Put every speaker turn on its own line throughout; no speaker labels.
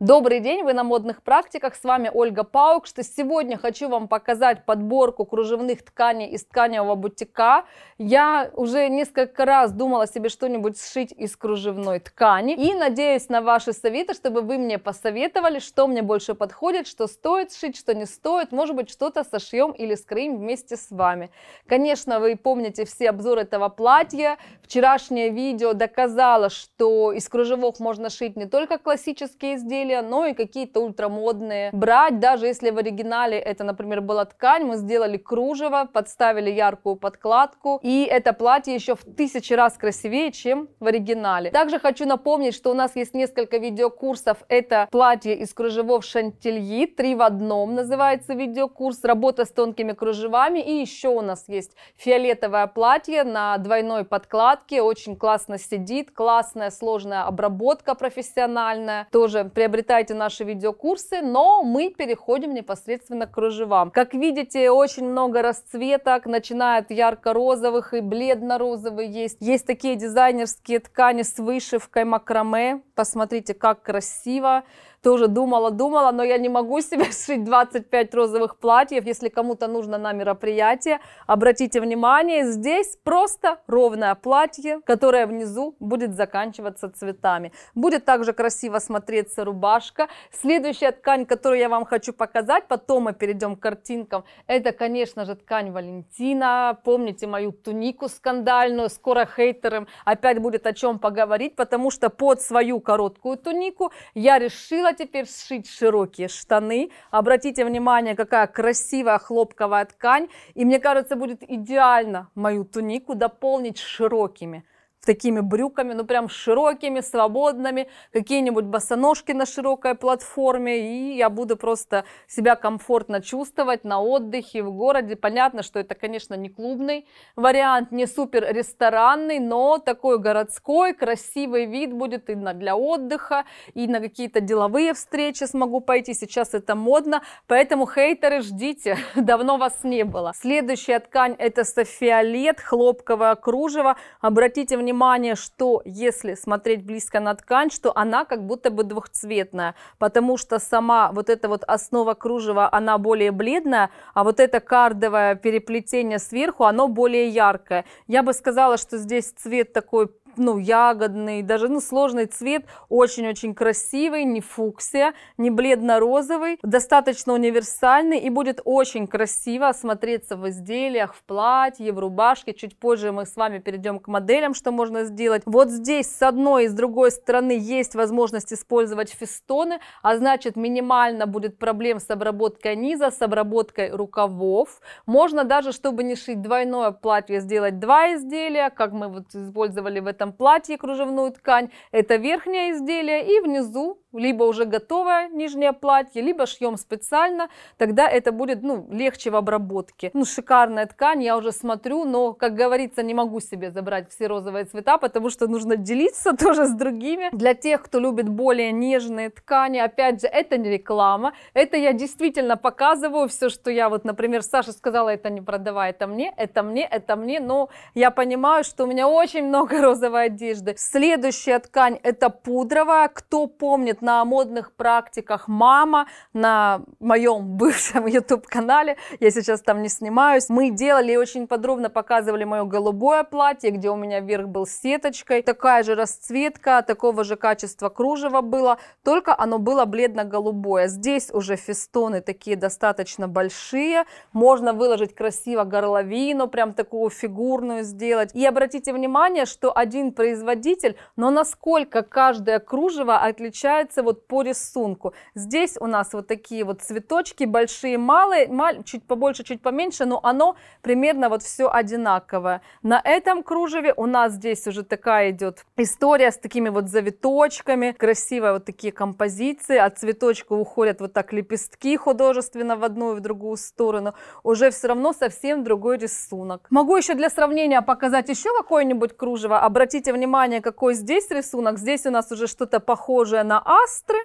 Добрый день, вы на модных практиках, с вами Ольга Паук, что сегодня хочу вам показать подборку кружевных тканей из тканевого бутика. Я уже несколько раз думала себе что-нибудь сшить из кружевной ткани и надеюсь на ваши советы, чтобы вы мне посоветовали, что мне больше подходит, что стоит сшить, что не стоит, может быть что-то сошьем или скроим вместе с вами. Конечно, вы помните все обзоры этого платья, вчерашнее видео доказало, что из кружевов можно шить не только классические изделия, изделия, но и какие-то ультрамодные брать. Даже если в оригинале это, например, была ткань, мы сделали кружево, подставили яркую подкладку, и это платье еще в тысячи раз красивее, чем в оригинале. Также хочу напомнить, что у нас есть несколько видеокурсов. Это платье из кружевов шантильи, три в одном называется видеокурс, работа с тонкими кружевами, и еще у нас есть фиолетовое платье на двойной подкладке, очень классно сидит, классная сложная обработка профессиональная, тоже приобрет приобретаете наши видеокурсы, но мы переходим непосредственно к кружевам. Как видите, очень много расцветок, начиная от ярко-розовых и бледно розовые есть. Есть такие дизайнерские ткани с вышивкой макраме. Посмотрите, как красиво тоже думала-думала, но я не могу себе сшить 25 розовых платьев, если кому-то нужно на мероприятие. Обратите внимание, здесь просто ровное платье, которое внизу будет заканчиваться цветами. Будет также красиво смотреться рубашка. Следующая ткань, которую я вам хочу показать, потом мы перейдем к картинкам, это, конечно же, ткань Валентина. Помните мою тунику скандальную, скоро хейтерам опять будет о чем поговорить, потому что под свою короткую тунику я решила можно теперь сшить широкие штаны. Обратите внимание, какая красивая хлопковая ткань. И мне кажется, будет идеально мою тунику дополнить широкими в такими брюками, ну прям широкими, свободными, какие-нибудь босоножки на широкой платформе, и я буду просто себя комфортно чувствовать на отдыхе в городе. Понятно, что это, конечно, не клубный вариант, не супер ресторанный, но такой городской, красивый вид будет и на, для отдыха, и на какие-то деловые встречи смогу пойти, сейчас это модно, поэтому хейтеры ждите, давно вас не было. Следующая ткань это софиолет, хлопковое кружево, обратите внимание, понимание, что если смотреть близко на ткань, что она как будто бы двухцветная, потому что сама вот эта вот основа кружева, она более бледная, а вот это кардовое переплетение сверху, оно более яркое. Я бы сказала, что здесь цвет такой ну, ягодный, даже, ну, сложный цвет, очень-очень красивый, не фуксия, не бледно-розовый, достаточно универсальный и будет очень красиво смотреться в изделиях, в платье, в рубашке. Чуть позже мы с вами перейдем к моделям, что можно сделать. Вот здесь с одной и с другой стороны есть возможность использовать фестоны, а значит, минимально будет проблем с обработкой низа, с обработкой рукавов. Можно даже, чтобы не шить двойное платье, сделать два изделия, как мы вот использовали в этом этом платье кружевную ткань. Это верхнее изделие и внизу либо уже готовое нижнее платье, либо шьем специально, тогда это будет ну, легче в обработке. Ну, шикарная ткань, я уже смотрю, но, как говорится, не могу себе забрать все розовые цвета, потому что нужно делиться тоже с другими. Для тех, кто любит более нежные ткани, опять же, это не реклама, это я действительно показываю все, что я вот, например, Саша сказала, это не продавай, это мне, это мне, это мне, но я понимаю, что у меня очень много розовых брендовой одежды. Следующая ткань это пудровая. Кто помнит на модных практиках мама на моем бывшем YouTube канале, я сейчас там не снимаюсь, мы делали и очень подробно показывали мое голубое платье, где у меня верх был с сеточкой. Такая же расцветка, такого же качества кружева было, только оно было бледно-голубое. Здесь уже фестоны такие достаточно большие, можно выложить красиво горловину, прям такую фигурную сделать. И обратите внимание, что один один производитель, но насколько каждое кружево отличается вот по рисунку. Здесь у нас вот такие вот цветочки, большие, малые, маль, чуть побольше, чуть поменьше, но оно примерно вот все одинаковое. На этом кружеве у нас здесь уже такая идет история с такими вот завиточками, красивые вот такие композиции, от цветочка уходят вот так лепестки художественно в одну и в другую сторону, уже все равно совсем другой рисунок. Могу еще для сравнения показать еще какое-нибудь кружево, обратите обратите внимание, какой здесь рисунок. Здесь у нас уже что-то похожее на астры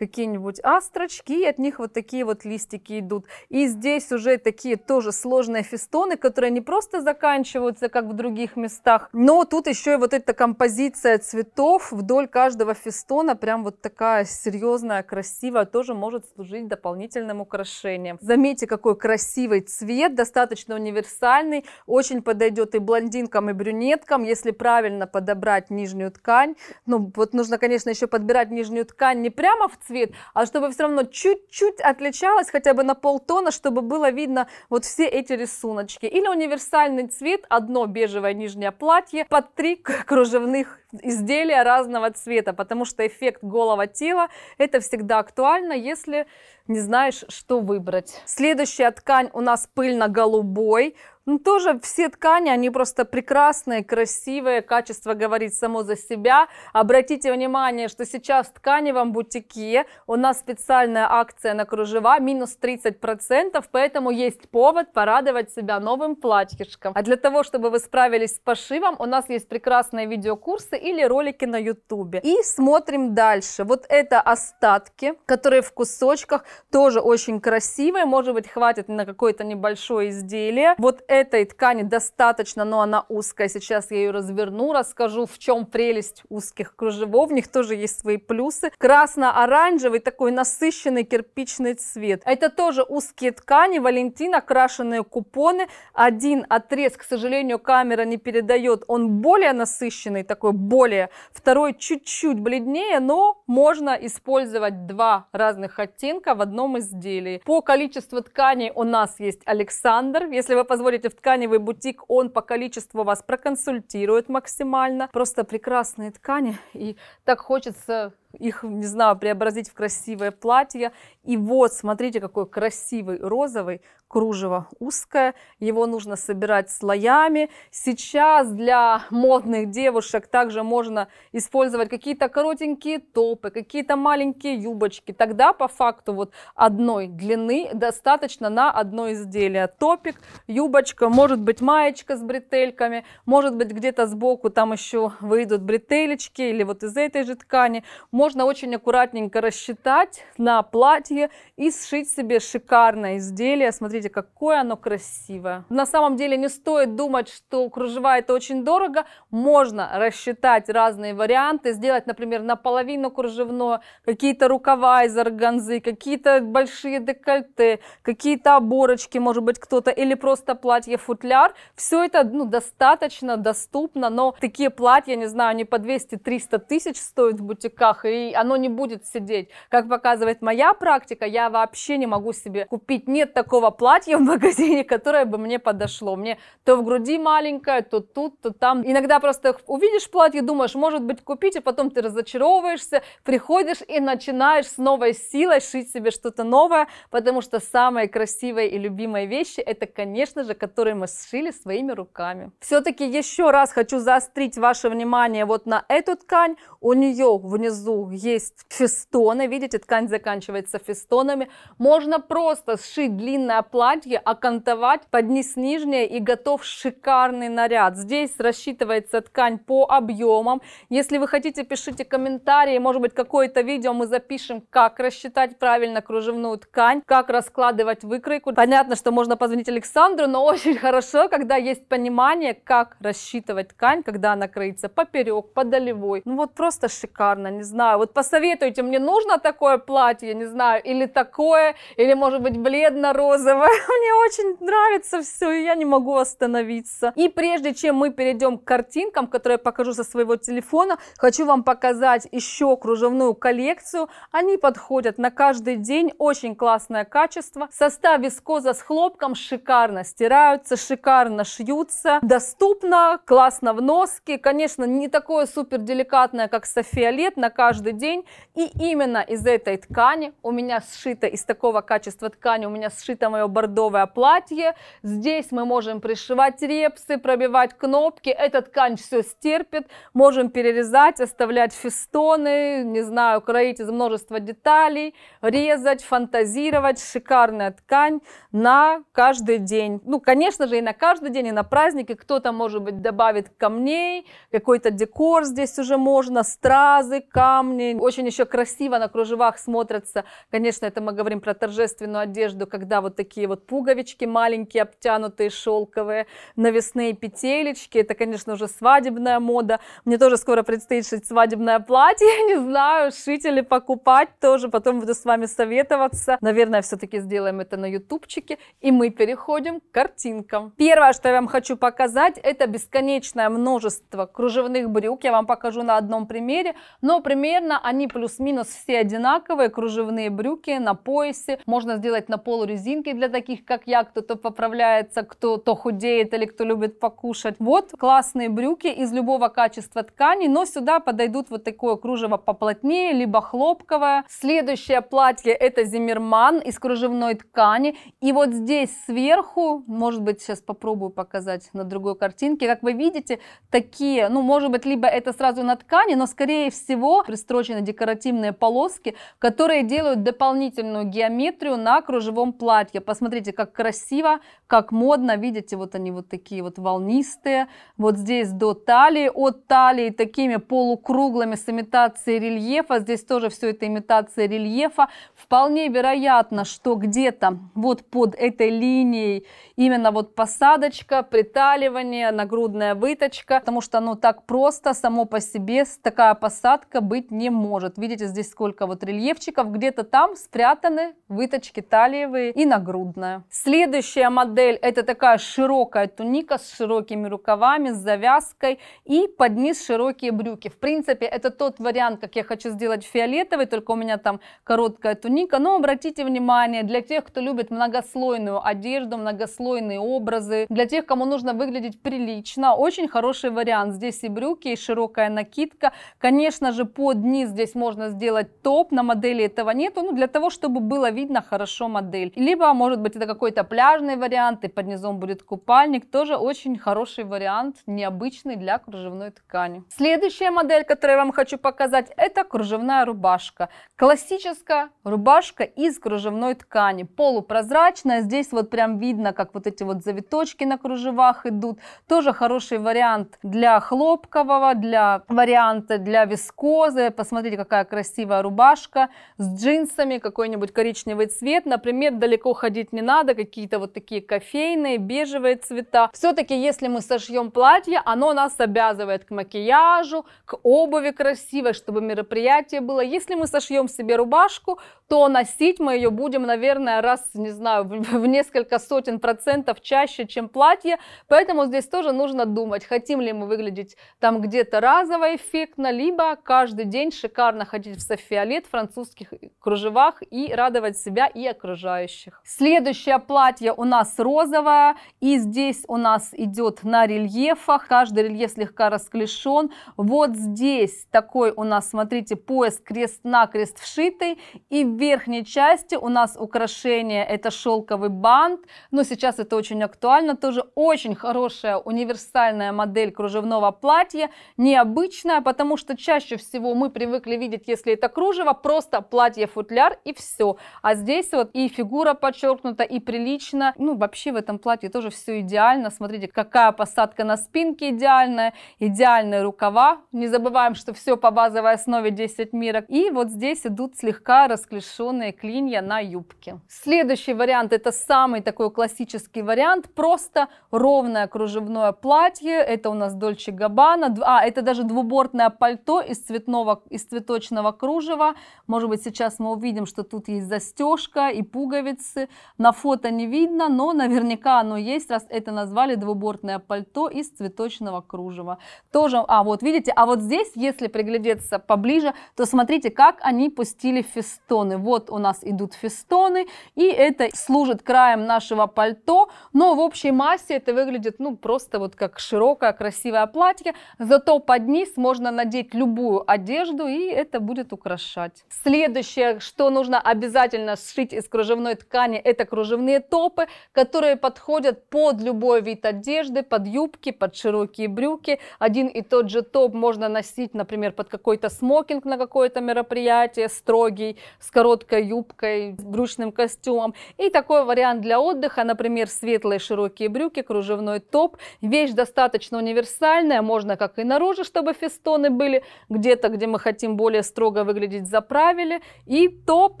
какие-нибудь астрочки, и от них вот такие вот листики идут. И здесь уже такие тоже сложные фестоны, которые не просто заканчиваются, как в других местах, но тут еще и вот эта композиция цветов вдоль каждого фестона, прям вот такая серьезная, красивая, тоже может служить дополнительным украшением. Заметьте, какой красивый цвет, достаточно универсальный, очень подойдет и блондинкам, и брюнеткам, если правильно подобрать нижнюю ткань. Ну, вот нужно, конечно, еще подбирать нижнюю ткань не прямо в цвет, цвет, а чтобы все равно чуть-чуть отличалось хотя бы на полтона, чтобы было видно вот все эти рисуночки. Или универсальный цвет, одно бежевое нижнее платье под три кружевных изделия разного цвета, потому что эффект голого тела это всегда актуально, если не знаешь, что выбрать. Следующая ткань у нас пыльно-голубой, ну, тоже все ткани, они просто прекрасные, красивые, качество говорит само за себя. Обратите внимание, что сейчас в тканевом бутике у нас специальная акция на кружева, минус 30%, поэтому есть повод порадовать себя новым платьишком. А для того, чтобы вы справились с пошивом, у нас есть прекрасные видеокурсы или ролики на ютубе. И смотрим дальше. Вот это остатки, которые в кусочках, тоже очень красивые, может быть, хватит на какое-то небольшое изделие. Вот это этой ткани достаточно, но она узкая. Сейчас я ее разверну, расскажу, в чем прелесть узких кружевов. В них тоже есть свои плюсы. Красно-оранжевый, такой насыщенный кирпичный цвет. Это тоже узкие ткани, Валентина окрашенные купоны. Один отрез, к сожалению, камера не передает. Он более насыщенный, такой более. Второй чуть-чуть бледнее, но можно использовать два разных оттенка в одном изделии. По количеству тканей у нас есть Александр. Если вы позволите в тканевый бутик, он по количеству вас проконсультирует максимально. Просто прекрасные ткани, и так хочется их, не знаю, преобразить в красивое платье. И вот, смотрите, какой красивый розовый, кружево узкое, его нужно собирать слоями. Сейчас для модных девушек также можно использовать какие-то коротенькие топы, какие-то маленькие юбочки. Тогда по факту вот одной длины достаточно на одно изделие. Топик, юбочка, может быть маечка с бретельками, может быть где-то сбоку там еще выйдут бретелечки или вот из этой же ткани. Можно очень аккуратненько рассчитать на платье и сшить себе шикарное изделие. Смотрите, Смотрите, какое оно красивое. На самом деле не стоит думать, что кружева это очень дорого. Можно рассчитать разные варианты, сделать, например, наполовину кружевное, какие-то рукава из органзы, какие-то большие декольте, какие-то оборочки, может быть, кто-то, или просто платье-футляр. Все это ну, достаточно доступно, но такие платья, не знаю, они по 200-300 тысяч стоят в бутиках, и оно не будет сидеть. Как показывает моя практика, я вообще не могу себе купить, нет такого платья, платье в магазине, которое бы мне подошло. Мне то в груди маленькое, то тут, то там. Иногда просто увидишь платье, думаешь, может быть, купить, а потом ты разочаровываешься, приходишь и начинаешь с новой силой шить себе что-то новое, потому что самые красивые и любимые вещи, это, конечно же, которые мы сшили своими руками. Все-таки еще раз хочу заострить ваше внимание вот на эту ткань. У нее внизу есть фестоны, видите, ткань заканчивается фестонами. Можно просто сшить длинное платье платье, окантовать а под низ нижнее и готов шикарный наряд. Здесь рассчитывается ткань по объемам. Если вы хотите, пишите комментарии, может быть какое-то видео мы запишем, как рассчитать правильно кружевную ткань, как раскладывать выкройку. Понятно, что можно позвонить Александру, но очень хорошо, когда есть понимание, как рассчитывать ткань, когда она кроится поперек, по долевой. Ну вот просто шикарно, не знаю. Вот посоветуйте, мне нужно такое платье, не знаю, или такое, или может быть бледно-розовое. мне очень нравится все, и я не могу остановиться. И прежде чем мы перейдем к картинкам, которые я покажу со своего телефона, хочу вам показать еще кружевную коллекцию. Они подходят на каждый день, очень классное качество. Состав вискоза с хлопком шикарно стираются, шикарно шьются, доступно, классно в носке. Конечно, не такое супер деликатное, как София на каждый день. И именно из этой ткани у меня сшито, из такого качества ткани у меня сшито мое бордовое платье. Здесь мы можем пришивать репсы, пробивать кнопки. Этот ткань все стерпит. Можем перерезать, оставлять фестоны, не знаю, кроить из множества деталей, резать, фантазировать. Шикарная ткань на каждый день. Ну, конечно же, и на каждый день, и на праздники. Кто-то, может быть, добавит камней, какой-то декор здесь уже можно, стразы, камни. Очень еще красиво на кружевах смотрятся. Конечно, это мы говорим про торжественную одежду, когда вот такие такие вот пуговички маленькие, обтянутые, шелковые, навесные петелечки. Это, конечно, уже свадебная мода. Мне тоже скоро предстоит шить свадебное платье. Не знаю, шить или покупать тоже. Потом буду с вами советоваться. Наверное, все-таки сделаем это на ютубчике. И мы переходим к картинкам. Первое, что я вам хочу показать, это бесконечное множество кружевных брюк. Я вам покажу на одном примере. Но примерно они плюс-минус все одинаковые кружевные брюки на поясе. Можно сделать на полурезинке для таких, как я, кто-то поправляется, кто-то худеет или кто любит покушать. Вот классные брюки из любого качества ткани, но сюда подойдут вот такое кружево поплотнее, либо хлопковое. Следующее платье это зимерман из кружевной ткани. И вот здесь сверху, может быть, сейчас попробую показать на другой картинке, как вы видите, такие, ну, может быть, либо это сразу на ткани, но, скорее всего, пристрочены декоративные полоски, которые делают дополнительную геометрию на кружевом платье, Посмотрите, как красиво, как модно. Видите, вот они вот такие вот волнистые. Вот здесь до талии, от талии такими полукруглыми с имитацией рельефа. Здесь тоже все это имитация рельефа. Вполне вероятно, что где-то вот под этой линией именно вот посадочка, приталивание, нагрудная выточка. Потому что оно так просто само по себе такая посадка быть не может. Видите, здесь сколько вот рельефчиков. Где-то там спрятаны выточки талиевые и нагрудные модная. Следующая модель это такая широкая туника с широкими рукавами, с завязкой и под низ широкие брюки. В принципе, это тот вариант, как я хочу сделать фиолетовый, только у меня там короткая туника. Но обратите внимание, для тех, кто любит многослойную одежду, многослойные образы, для тех, кому нужно выглядеть прилично, очень хороший вариант. Здесь и брюки, и широкая накидка. Конечно же, под низ здесь можно сделать топ, на модели этого нету, ну, для того, чтобы было видно хорошо модель. Либо, может может быть это какой-то пляжный вариант, и под низом будет купальник. Тоже очень хороший вариант, необычный для кружевной ткани. Следующая модель, которую я вам хочу показать, это кружевная рубашка. Классическая рубашка из кружевной ткани, полупрозрачная. Здесь вот прям видно, как вот эти вот завиточки на кружевах идут. Тоже хороший вариант для хлопкового, для варианта для вискозы. Посмотрите, какая красивая рубашка с джинсами, какой-нибудь коричневый цвет. Например, далеко ходить быть не надо, какие-то вот такие кофейные, бежевые цвета. Все-таки, если мы сошьем платье, оно нас обязывает к макияжу, к обуви красивой, чтобы мероприятие было. Если мы сошьем себе рубашку, то носить мы ее будем, наверное, раз, не знаю, в несколько сотен процентов чаще, чем платье. Поэтому здесь тоже нужно думать, хотим ли мы выглядеть там где-то разово эффектно, либо каждый день шикарно ходить в софиолет, французских кружевах и радовать себя и окружающих. Следующий Следующее платье у нас розовое, и здесь у нас идет на рельефах, каждый рельеф слегка расклешен. Вот здесь такой у нас, смотрите, пояс крест-накрест вшитый, и в верхней части у нас украшение, это шелковый бант, но сейчас это очень актуально, тоже очень хорошая универсальная модель кружевного платья, необычная, потому что чаще всего мы привыкли видеть, если это кружево, просто платье-футляр и все, а здесь вот и фигура подчеркнута, подчеркнуто и прилично. Ну, вообще в этом платье тоже все идеально. Смотрите, какая посадка на спинке идеальная, идеальные рукава. Не забываем, что все по базовой основе 10 мирок. И вот здесь идут слегка расклешенные клинья на юбке. Следующий вариант, это самый такой классический вариант, просто ровное кружевное платье. Это у нас Дольче Габбана. А, это даже двубортное пальто из цветного, из цветочного кружева. Может быть, сейчас мы увидим, что тут есть застежка и пуговицы. На фото не видно, но наверняка оно есть, раз это назвали двубортное пальто из цветочного кружева. Тоже, а вот видите, а вот здесь, если приглядеться поближе, то смотрите, как они пустили фестоны. Вот у нас идут фестоны, и это служит краем нашего пальто, но в общей массе это выглядит, ну, просто вот как широкое красивое платье, зато под низ можно надеть любую одежду, и это будет украшать. Следующее, что нужно обязательно сшить из кружевной ткани, это кружевные топы, которые подходят под любой вид одежды, под юбки, под широкие брюки. Один и тот же топ можно носить, например, под какой-то смокинг на какое-то мероприятие, строгий, с короткой юбкой, с брючным костюмом. И такой вариант для отдыха, например, светлые широкие брюки, кружевной топ. Вещь достаточно универсальная, можно как и наружу, чтобы фестоны были, где-то, где мы хотим более строго выглядеть, заправили. И топ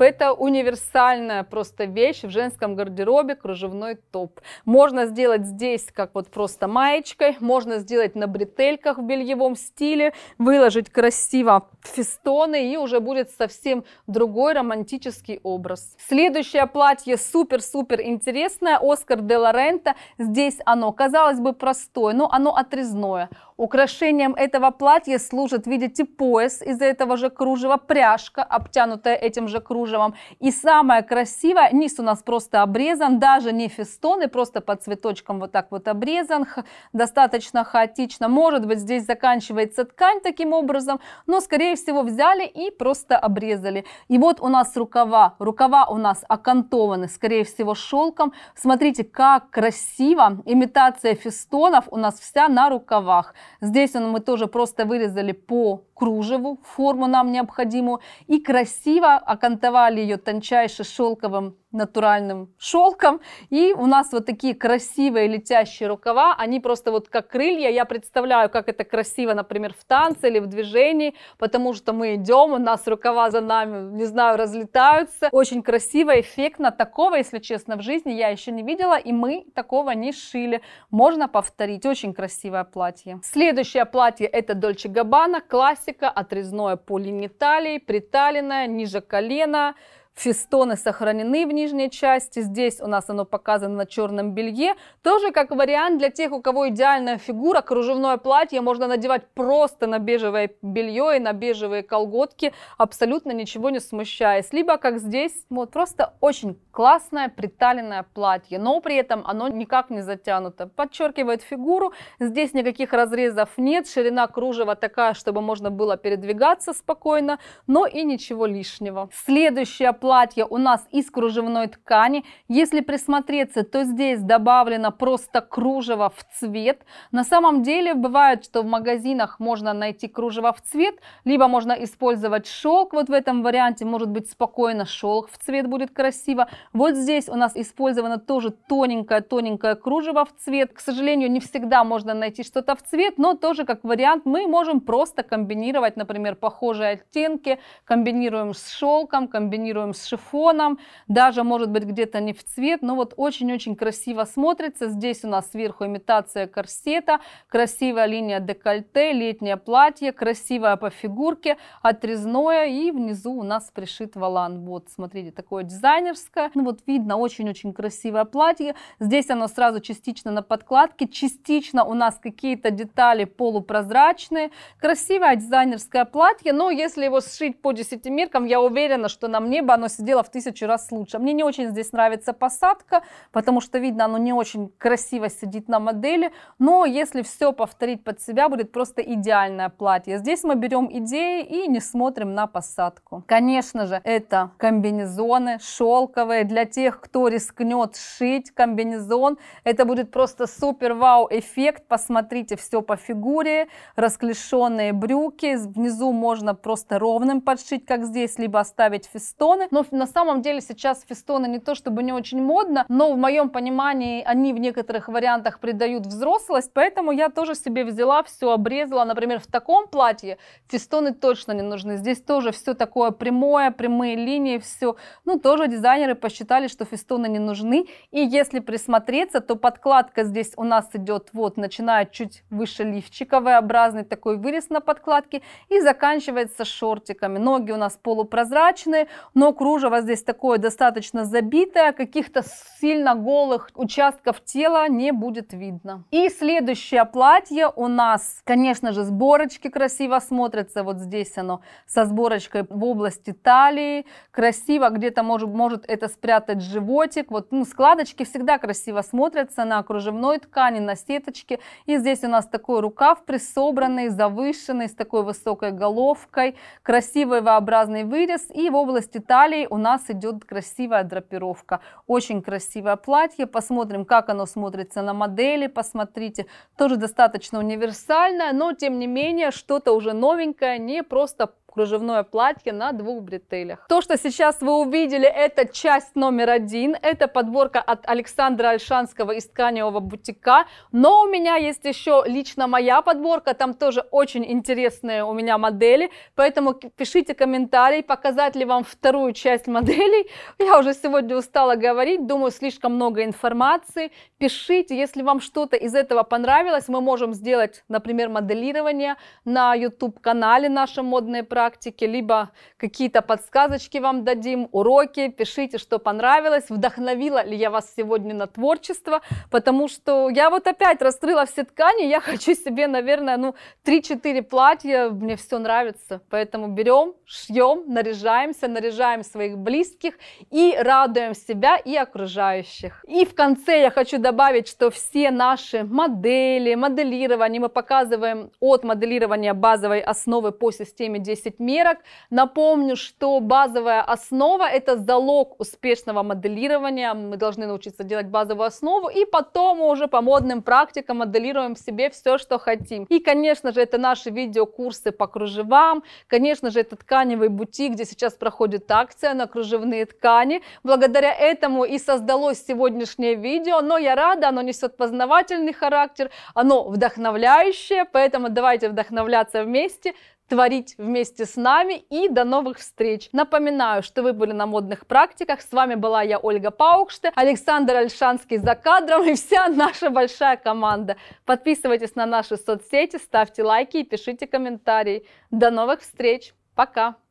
это универсальная просто вещь в женском женском гардеробе кружевной топ. Можно сделать здесь, как вот просто маечкой, можно сделать на бретельках в бельевом стиле, выложить красиво фестоны и уже будет совсем другой романтический образ. Следующее платье супер-супер интересное, Оскар де Лорента. Здесь оно, казалось бы, простое, но оно отрезное. Украшением этого платья служит, видите, пояс из этого же кружева, пряжка, обтянутая этим же кружевом. И самое красивое, низ у нас просто просто обрезан, даже не фестоны, просто под цветочком вот так вот обрезан, достаточно хаотично. Может быть, здесь заканчивается ткань таким образом, но, скорее всего, взяли и просто обрезали. И вот у нас рукава. Рукава у нас окантованы, скорее всего, шелком. Смотрите, как красиво. Имитация фестонов у нас вся на рукавах. Здесь мы тоже просто вырезали по кружеву, форму нам необходимую. И красиво окантовали ее тончайше шелковым натуральным натуральным шелком. И у нас вот такие красивые летящие рукава. Они просто вот как крылья. Я представляю, как это красиво, например, в танце или в движении, потому что мы идем, у нас рукава за нами, не знаю, разлетаются. Очень красиво, эффектно. Такого, если честно, в жизни я еще не видела, и мы такого не шили. Можно повторить. Очень красивое платье. Следующее платье это Dolce Gabbana. Классика, отрезное по линии талии, приталенное, ниже колена, Фестоны сохранены в нижней части, здесь у нас оно показано на черном белье. Тоже как вариант для тех, у кого идеальная фигура, кружевное платье можно надевать просто на бежевое белье и на бежевые колготки, абсолютно ничего не смущаясь. Либо как здесь, вот просто очень классное приталенное платье, но при этом оно никак не затянуто. Подчеркивает фигуру, здесь никаких разрезов нет, ширина кружева такая, чтобы можно было передвигаться спокойно, но и ничего лишнего. Следующее платье платье у нас из кружевной ткани. Если присмотреться, то здесь добавлено просто кружево в цвет. На самом деле бывает, что в магазинах можно найти кружево в цвет, либо можно использовать шелк. Вот в этом варианте может быть спокойно шелк в цвет будет красиво. Вот здесь у нас использовано тоже тоненькое-тоненькое кружево в цвет. К сожалению, не всегда можно найти что-то в цвет, но тоже как вариант мы можем просто комбинировать, например, похожие оттенки, комбинируем с шелком, комбинируем шелком, с шифоном, даже может быть где-то не в цвет, но вот очень-очень красиво смотрится. Здесь у нас сверху имитация корсета, красивая линия декольте, летнее платье, красивое по фигурке, отрезное и внизу у нас пришит валан. Вот, смотрите, такое дизайнерское. Ну вот видно очень-очень красивое платье. Здесь оно сразу частично на подкладке, частично у нас какие-то детали полупрозрачные. Красивое дизайнерское платье, но если его сшить по 10 меркам, я уверена, что на мне бы оно сидело в тысячу раз лучше. Мне не очень здесь нравится посадка, потому что видно, оно не очень красиво сидит на модели, но если все повторить под себя, будет просто идеальное платье. Здесь мы берем идеи и не смотрим на посадку. Конечно же, это комбинезоны шелковые для тех, кто рискнет шить комбинезон. Это будет просто супер вау эффект. Посмотрите все по фигуре, расклешенные брюки. Внизу можно просто ровным подшить, как здесь, либо оставить фестоны но на самом деле сейчас фестоны не то чтобы не очень модно, но в моем понимании они в некоторых вариантах придают взрослость, поэтому я тоже себе взяла, все обрезала, например, в таком платье фестоны точно не нужны, здесь тоже все такое прямое, прямые линии, все, ну тоже дизайнеры посчитали, что фестоны не нужны, и если присмотреться, то подкладка здесь у нас идет вот, начиная чуть выше лифчика, V-образный такой вырез на подкладке и заканчивается шортиками, ноги у нас полупрозрачные, ног кружево здесь такое достаточно забитое, каких-то сильно голых участков тела не будет видно. И следующее платье у нас, конечно же, сборочки красиво смотрятся, вот здесь оно со сборочкой в области талии, красиво, где-то может, может это спрятать животик, вот ну, складочки всегда красиво смотрятся на кружевной ткани, на сеточке, и здесь у нас такой рукав присобранный, завышенный, с такой высокой головкой, красивый V-образный вырез, и в области талии Далее у нас идет красивая драпировка. Очень красивое платье. Посмотрим, как оно смотрится на модели. Посмотрите, тоже достаточно универсальное, но тем не менее что-то уже новенькое, не просто кружевное платье на двух бретелях. То, что сейчас вы увидели, это часть номер один. Это подборка от Александра Альшанского из тканевого бутика. Но у меня есть еще лично моя подборка. Там тоже очень интересные у меня модели. Поэтому пишите комментарий, показать ли вам вторую часть моделей. Я уже сегодня устала говорить. Думаю, слишком много информации. Пишите, если вам что-то из этого понравилось. Мы можем сделать, например, моделирование на YouTube-канале «Наши модное практики» практике, либо какие-то подсказочки вам дадим, уроки, пишите, что понравилось, вдохновила ли я вас сегодня на творчество, потому что я вот опять раскрыла все ткани, я хочу себе, наверное, ну, 3-4 платья, мне все нравится, поэтому берем, шьем, наряжаемся, наряжаем своих близких и радуем себя и окружающих. И в конце я хочу добавить, что все наши модели, моделирование, мы показываем от моделирования базовой основы по системе 10 10 мерок. Напомню, что базовая основа – это залог успешного моделирования. Мы должны научиться делать базовую основу, и потом мы уже по модным практикам моделируем себе все, что хотим. И, конечно же, это наши видеокурсы по кружевам, конечно же, это тканевый бутик, где сейчас проходит акция на кружевные ткани. Благодаря этому и создалось сегодняшнее видео, но я рада, оно несет познавательный характер, оно вдохновляющее, поэтому давайте вдохновляться вместе творить вместе с нами и до новых встреч. Напоминаю, что вы были на модных практиках. С вами была я, Ольга Паукште, Александр Альшанский за кадром и вся наша большая команда. Подписывайтесь на наши соцсети, ставьте лайки и пишите комментарии. До новых встреч. Пока.